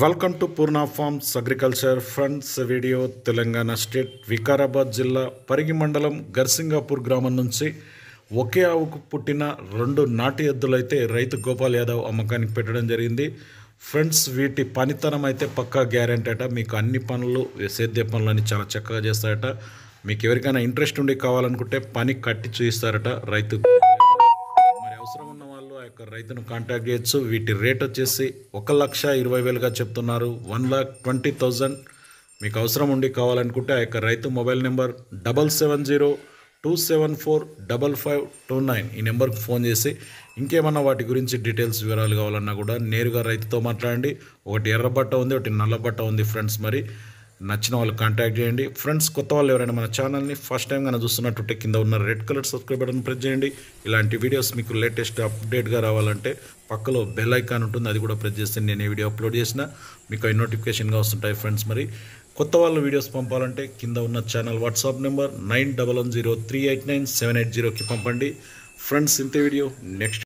welcome to Purna farms agriculture friends video Telangana state Vikarabad జిల్లా పరిగి మండలం గర్సింగాపూర్ గ్రామం నుంచి ఒకే ఆవుకు పుట్టిన రెండు నాటి ఎద్దులైతే రైతు గోపాల్ యాదవ్ అమ్మకానికి పెట్టడం జరిగింది ఫ్రెండ్స్ వీటి పనితనం అయితే పక్కా గ్యారంటీ అట మీకు అన్ని పనులు సేద్య పనులన్నీ చాలా చక్కగా చేస్తారట మీకు ఎవరికైనా ఇంట్రెస్ట్ ఉండి కావాలనుకుంటే పని కట్టి చూయిస్తారట రైతు ఒక రైతును కాంటాక్ట్ చేయొచ్చు వీటి రేట్ వచ్చేసి ఒక లక్ష ఇరవై వేలుగా చెప్తున్నారు వన్ లాక్ ట్వంటీ థౌజండ్ మీకు అవసరం ఉండి కావాలనుకుంటే ఆ యొక్క రైతు mobile number double seven zero two seven four double five two nine ఈ నెంబర్కి ఫోన్ చేసి ఇంకేమన్నా వాటి గురించి డీటెయిల్స్ వివరాలు కావాలన్నా కూడా నేరుగా రైతుతో మాట్లాడండి ఒకటి ఎర్ర బట్ట ఉంది ఒకటి నల్ల బట్ట ఉంది ఫ్రెండ్స్ మరి నచ్చిన వాళ్ళు కాంటాక్ట్ చేయండి ఫ్రెండ్స్ కొత్త వాళ్ళు ఎవరైనా మన ఛానల్ని ఫస్ట్ టైం కానీ చూస్తున్నట్టుంటే కింద ఉన్న red colour subscribe button press చేయండి ఇలాంటి వీడియోస్ మీకు లేటెస్ట్ అప్డేట్గా రావాలంటే పక్కలో బెల్ ఐకాన్ ఉంటుంది అది కూడా ప్రెస్ చేస్తే నేను ఏ వీడియో అప్లోడ్ చేసినా మీకు అవి నోటిఫికేషన్గా వస్తుంటాయి ఫ్రెండ్స్ మరి కొత్త వాళ్ళు వీడియోస్ పంపాలంటే కింద ఉన్న channel WhatsApp number nine double one zero three eight nine seven eight జీరోకి పంపండి ఫ్రెండ్స్ ఇంతే వీడియో నెక్స్ట్